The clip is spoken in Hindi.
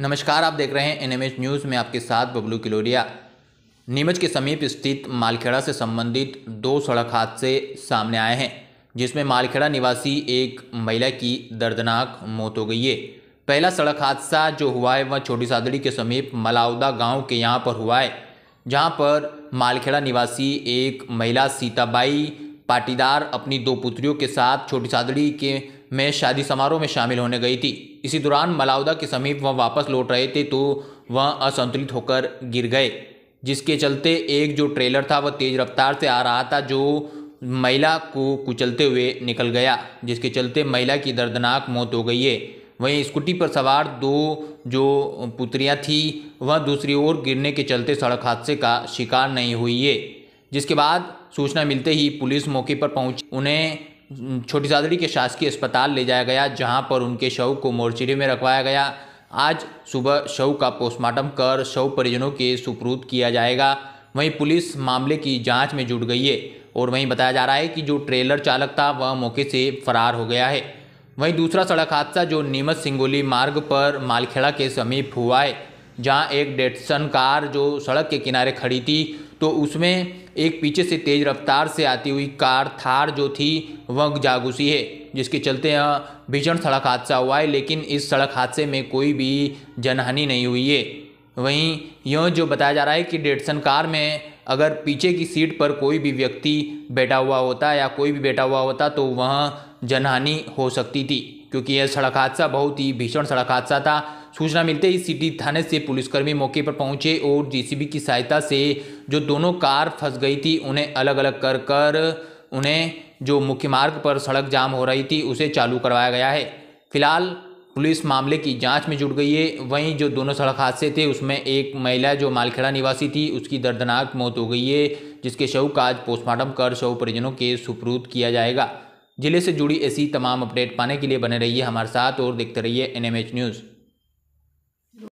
नमस्कार आप देख रहे हैं एनएमएच न्यूज़ में आपके साथ बबलू किलोरिया नीमच के समीप स्थित मालखेड़ा से संबंधित दो सड़क हादसे सामने आए हैं जिसमें मालखेड़ा निवासी एक महिला की दर्दनाक मौत हो गई है पहला सड़क हादसा जो हुआ है वह छोटी सादड़ी के समीप मलाउदा गांव के यहाँ पर हुआ है जहाँ पर मालखेड़ा निवासी एक महिला सीताबाई पाटीदार अपनी दो पुत्रियों के साथ छोटी सादड़ी के में शादी समारोह में शामिल होने गई थी इसी दौरान मलाउदा के समीप वह वापस लौट रहे थे तो वह असंतुलित होकर गिर गए जिसके चलते एक जो ट्रेलर था वह तेज़ रफ्तार से आ रहा था जो महिला को कुचलते हुए निकल गया जिसके चलते महिला की दर्दनाक मौत हो गई है वहीं स्कूटी पर सवार दो जो पुत्रियां थी वह दूसरी ओर गिरने के चलते सड़क हादसे का शिकार नहीं हुई है जिसके बाद सूचना मिलते ही पुलिस मौके पर पहुंची उन्हें छोटी सादड़ी के शासकीय अस्पताल ले जाया गया जहां पर उनके शव को मोर्चरी में रखवाया गया आज सुबह शव का पोस्टमार्टम कर शव परिजनों के सुपरूद किया जाएगा वहीं पुलिस मामले की जांच में जुट गई है और वहीं बताया जा रहा है कि जो ट्रेलर चालक था वह मौके से फरार हो गया है वहीं दूसरा सड़क हादसा जो नीमच सिंगोली मार्ग पर मालखेड़ा के समीप हुआ है जहाँ एक डेटसन कार जो सड़क के किनारे खड़ी थी तो उसमें एक पीछे से तेज़ रफ्तार से आती हुई कार थार जो थी वह जा घुसी है जिसके चलते यहाँ भीषण सड़क हादसा हुआ है लेकिन इस सड़क हादसे में कोई भी जनहानि नहीं हुई है वहीं यह जो बताया जा रहा है कि डेडसन कार में अगर पीछे की सीट पर कोई भी व्यक्ति बैठा हुआ होता या कोई भी बैठा हुआ होता तो वह जनहानि हो सकती थी क्योंकि यह सड़क हादसा बहुत ही भीषण सड़क हादसा था सूचना मिलते ही सिटी थाने से पुलिसकर्मी मौके पर पहुंचे और जेसीबी की सहायता से जो दोनों कार फंस गई थी उन्हें अलग अलग कर कर उन्हें जो मुख्य मार्ग पर सड़क जाम हो रही थी उसे चालू करवाया गया है फिलहाल पुलिस मामले की जांच में जुट गई है वहीं जो दोनों सड़क हादसे थे उसमें एक महिला जो मालखेड़ा निवासी थी उसकी दर्दनाक मौत हो गई है जिसके शव का आज पोस्टमार्टम कर शव परिजनों के सुपुरूद किया जाएगा जिले से जुड़ी ऐसी तमाम अपडेट पाने के लिए बने रहिए हमारे साथ और देखते रहिए एनएमएच न्यूज़